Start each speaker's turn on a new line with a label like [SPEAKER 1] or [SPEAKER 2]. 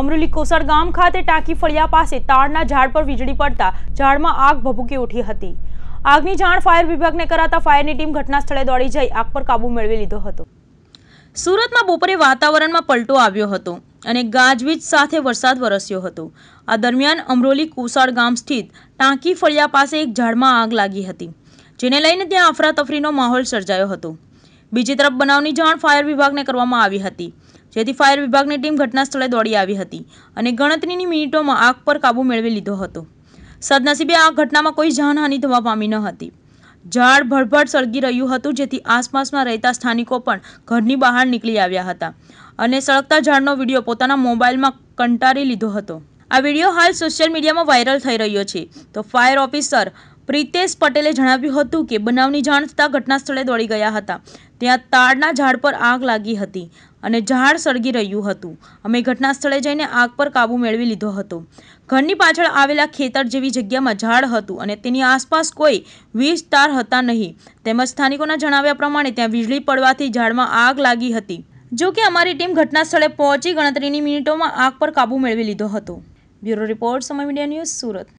[SPEAKER 1] અમરેલી કોસર ગામ ખાતે ટાંકી ફળિયા પાસે તાળના ઝાડ પર વીજળી પડતા ઝાડમાં આગ ભભૂકી ઉઠી હતી આગની જાણ ફાયર વિભાગને કરાતા ફાયરની ટીમ ઘટના સ્થળે દોડી જઈ આગ પર કાબૂ મેળવી લીધો હતો સુરતમાં બપોરે વાતાવરણમાં પલટો આવ્યો હતો અને ગાજવીજ સાથે વરસાદ વરસ્યો હતો આ દરમિયાન અમરોલી કુસાળ ગામ સ્થિત ટાંકી ફળિયા પાસે એક ઝાડમાં આગ લાગી હતી જેને લઈને ત્યાં અફરાતફરીનો માહોલ સર્જાયો હતો બીજી તરફ બનાવની જાણ ફાયર વિભાગને કરવામાં આવી હતી જેથી ફાયર વિભાગની ટીમ ઘટનાસ્થળે દોડી આવી હતી અને ગણતરીની મિનિટોમાં આગ પર કાબૂ મેળવી લીધો હતો સદનસીબે આ ઘટનામાં કોઈ જાનહાનિ થવા પામી ન હતી ઝાડ ભડભડ સળગી રહ્યું હતું જેથી આસપાસમાં રહેતા સ્થાનિકો પણ ઘરની બહાર નીકળી આવ્યા હતા અને સળગતા ઝાડનો વિડીયો પોતાના મોબાઈલમાં કંટારી લીધો હતો આ વિડીયો હાલ સોશિયલ મીડિયામાં વાયરલ થઈ રહ્યો છે તો ફાયર ઓફિસર પ્રિતેશ પટેલે જણાવ્યું હતું કે બનાવની જાણ થતાં ઘટનાસ્થળે દોડી ગયા હતા ત્યાં તાડના ઝાડ પર આગ લાગી હતી અને ઝાડ સળગી રહ્યું હતું અમે ઘટનાસ્થળે જઈને આગ પર કાબુ મેળવી લીધો હતો ઘરની પાછળ આવેલા ખેતર જેવી જગ્યામાં ઝાડ હતું અને તેની આસપાસ કોઈ વીજ તાર હતા નહીં તેમજ સ્થાનિકોના જણાવ્યા પ્રમાણે ત્યાં વીજળી પડવાથી ઝાડમાં આગ લાગી હતી જો કે અમારી ટીમ ઘટનાસ્થળે પહોંચી ગણતરીની મિનિટોમાં આગ પર કાબુ મેળવી લીધો હતો bureau report Samay media news Surat